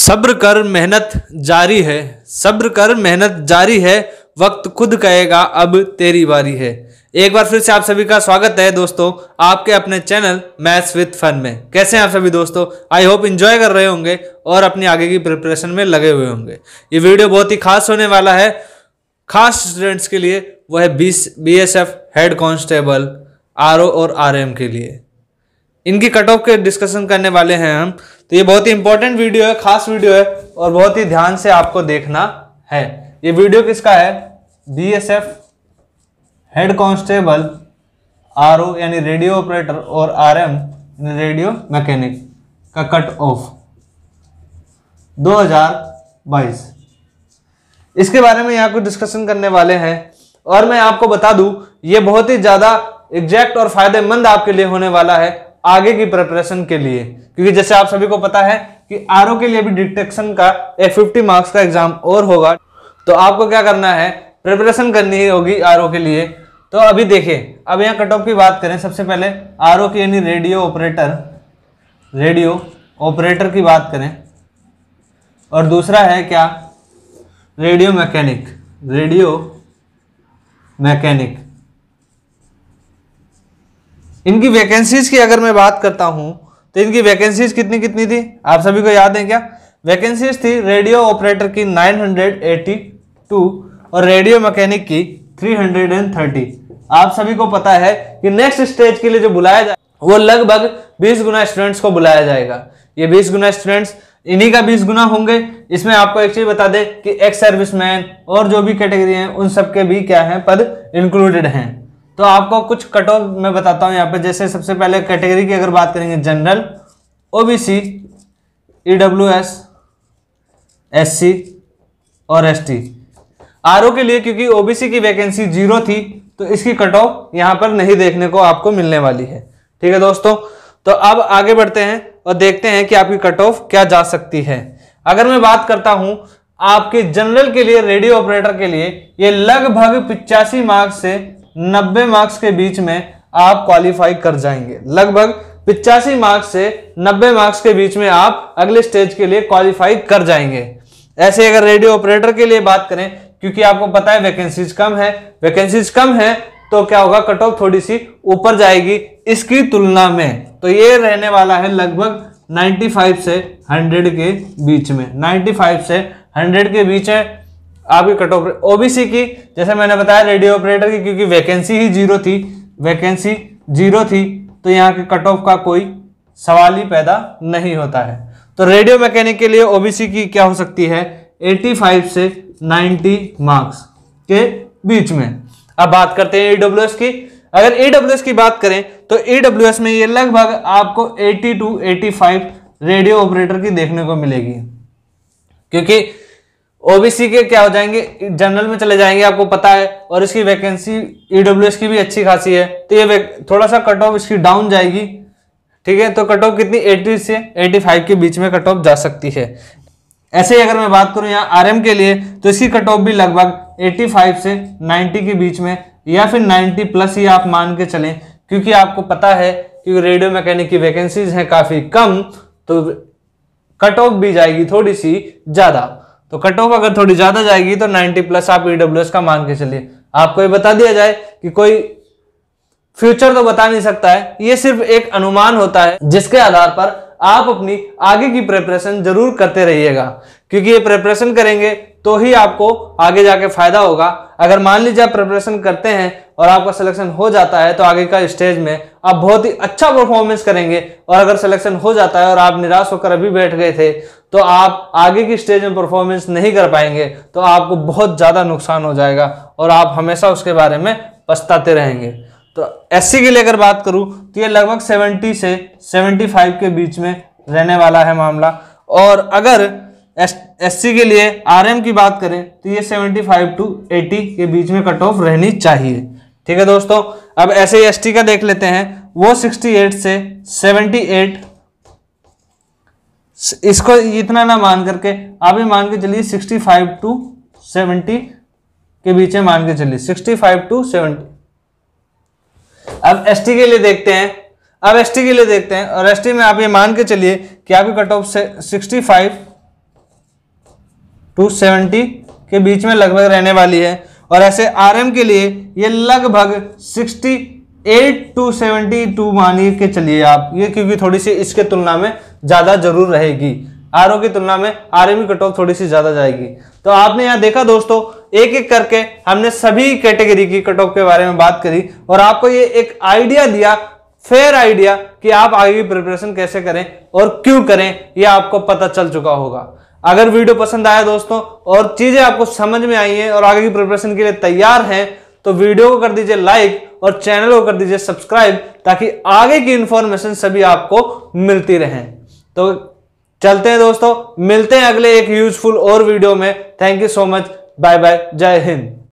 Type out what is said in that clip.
सब्र कर मेहनत जारी है सब्र कर मेहनत जारी है वक्त खुद कहेगा अब तेरी बारी है एक बार फिर से आप सभी का स्वागत है दोस्तों आपके अपने चैनल मैथ्स विद फन में कैसे हैं आप सभी दोस्तों आई होप इन्जॉय कर रहे होंगे और अपनी आगे की प्रिपरेशन में लगे हुए होंगे ये वीडियो बहुत ही खास होने वाला है खास स्टूडेंट्स के लिए वह है B S F head constable R और आर के लिए इनकी कट ऑफ के डिस्कशन करने वाले हैं हम तो ये बहुत ही इंपॉर्टेंट वीडियो है खास वीडियो है और बहुत ही ध्यान से आपको देखना है ये वीडियो किसका है B S F head constable R O यानी रेडियो ऑपरेटर और आर एम रेडियो मैकेनिक का कट ऑफ 2022 इसके बारे में यहाँ कुछ डिस्कशन करने वाले हैं और मैं आपको बता दूं ये बहुत ही ज़्यादा एग्जैक्ट और फायदेमंद आपके लिए होने वाला है आगे की प्रिपरेशन के लिए क्योंकि जैसे आप सभी को पता है कि आर के लिए भी डिटेक्शन का ए फिफ्टी मार्क्स का एग्जाम और होगा तो आपको क्या करना है प्रिपरेशन करनी होगी आर के लिए तो अभी देखिए अब यहाँ कट ऑफ की बात करें सबसे पहले आर की यानी रेडियो ऑपरेटर रेडियो ऑपरेटर की बात करें और दूसरा है क्या रेडियो मैकेनिक रेडियो मैकेनिक इनकी वैकेंसीज की अगर मैं बात करता हूँ तो इनकी वैकेंसीज कितनी कितनी थी आप सभी को याद है क्या वैकेंसीज थी रेडियो ऑपरेटर की 982 और रेडियो मैकेनिक की 330 आप सभी को पता है कि नेक्स्ट स्टेज के लिए जो बुलाया जाए वो लगभग 20 गुना स्टूडेंट्स को बुलाया जाएगा ये 20 गुना स्टूडेंट्स इन्हीं का 20 गुना होंगे इसमें आपको एक चीज बता दें कि एक्स सर्विसमैन और जो भी कैटेगरी हैं उन सबके भी क्या है पद इंक्लूडेड हैं तो आपको कुछ कट ऑफ मैं बताता हूँ यहाँ पे जैसे सबसे पहले कैटेगरी की अगर बात करेंगे जनरल ओबीसी ईडब्ल्यूएस एससी और एसटी आरओ के लिए क्योंकि ओबीसी की वैकेंसी जीरो थी तो इसकी कट ऑफ यहाँ पर नहीं देखने को आपको मिलने वाली है ठीक है दोस्तों तो अब आगे बढ़ते हैं और देखते हैं कि आपकी कट ऑफ क्या जा सकती है अगर मैं बात करता हूं आपके जनरल के लिए रेडियो ऑपरेटर के लिए ये लगभग पिचासी मार्क्स से 90 मार्क्स के बीच में आप क्वालिफाई कर जाएंगे लगभग पिचासी मार्क्स से 90 मार्क्स के बीच में आप अगले स्टेज के लिए क्वालिफाई कर जाएंगे ऐसे अगर रेडियो ऑपरेटर के लिए बात करें क्योंकि आपको पता है वैकेंसीज कम है वैकेंसीज कम है तो क्या होगा कट ऑफ थोड़ी सी ऊपर जाएगी इसकी तुलना में तो ये रहने वाला है लगभग 95 से 100 के बीच में 95 से 100 के बीच है आपकी कट ऑफ ओबीसी की जैसे मैंने बताया रेडियो ऑपरेटर की क्योंकि वैकेंसी ही जीरो थी वैकेंसी जीरो थी तो यहाँ के कट ऑफ का कोई सवाल ही पैदा नहीं होता है तो रेडियो मैकेनिक के लिए ओबीसी की क्या हो सकती है 85 से 90 मार्क्स के बीच में अब बात करते हैं ईडब्ल्यू की अगर ईडब्ल्यू की बात करें तो ईडब्ल्यू में ये लगभग आपको एटी टू 85 रेडियो ऑपरेटर की देखने को मिलेगी क्योंकि ओबीसी के क्या हो जाएंगे जनरल में चले जाएंगे आपको पता है और इसकी वैकेंसी ईडब्ल्यू की भी अच्छी खासी है तो ये थोड़ा सा कट ऑफ इसकी डाउन जाएगी ठीक है तो कट ऑफ कितनी 80 से 85 के बीच में कट ऑफ जा सकती है ऐसे ही अगर मैं बात करूं यहाँ आरएम के लिए तो इसकी कट ऑफ भी लगभग 85 से 90 के बीच में या फिर 90 प्लस ही आप मान के चलें क्योंकि आपको पता है कि रेडियो मैकेनिक की वैकेंसीज हैं काफ़ी कम तो कट ऑफ भी जाएगी थोड़ी सी ज़्यादा तो कट ऑफ अगर थोड़ी ज्यादा जाएगी तो 90 प्लस आप ईडब्ल्यू e का मान के चलिए आपको ये बता दिया जाए कि कोई फ्यूचर तो बता नहीं सकता है ये सिर्फ एक अनुमान होता है जिसके आधार पर आप अपनी आगे की प्रिपरेशन जरूर करते रहिएगा क्योंकि ये प्रिपरेशन करेंगे तो ही आपको आगे जाके फायदा होगा अगर मान लीजिए आप प्रिपरेशन करते हैं और आपका सिलेक्शन हो जाता है तो आगे का स्टेज में आप बहुत ही अच्छा परफॉर्मेंस करेंगे और अगर सिलेक्शन हो जाता है और आप निराश होकर अभी बैठ गए थे तो आप आगे की स्टेज में परफॉर्मेंस नहीं कर पाएंगे तो आपको बहुत ज़्यादा नुकसान हो जाएगा और आप हमेशा उसके बारे में पछताते रहेंगे तो एस की लेकर बात करूँ तो ये लगभग सेवेंटी से सेवेंटी के बीच में रहने वाला है मामला और अगर एस सी के लिए आरएम की बात करें तो ये 75 टू 80 के बीच में कट ऑफ रहनी चाहिए ठीक है दोस्तों अब एस टी का देख लेते हैं वो 68 से 78 इसको इतना ना मान करके आप ही मान के चलिए 65 टू 70 के बीच में मान के चलिए 65 टू 70 अब टी के लिए देखते हैं अब टी के लिए देखते हैं और टी में आप ये मान के चलिए कि आपकी कट ऑफ से फाइव टू 70 के बीच में लगभग रहने वाली है और ऐसे आरएम के लिए ये लगभग 68 टू 72 मानिए के चलिए आप ये क्योंकि थोड़ी सी इसके तुलना में ज़्यादा जरूर रहेगी आर की तुलना में आर एम कट ऑफ थोड़ी सी ज़्यादा जाएगी तो आपने यहाँ देखा दोस्तों एक एक करके हमने सभी कैटेगरी की कट ऑफ के बारे में बात करी और आपको ये एक आइडिया दिया फेयर आइडिया कि आप आगे की प्रिपरेशन कैसे करें और क्यों करें यह आपको पता चल चुका होगा अगर वीडियो पसंद आया दोस्तों और चीजें आपको समझ में आई हैं और आगे की प्रिपरेशन के लिए तैयार हैं तो वीडियो को कर दीजिए लाइक और चैनल को कर दीजिए सब्सक्राइब ताकि आगे की इंफॉर्मेशन सभी आपको मिलती रहे तो चलते हैं दोस्तों मिलते हैं अगले एक यूजफुल और वीडियो में thank you so much bye bye जय हिंद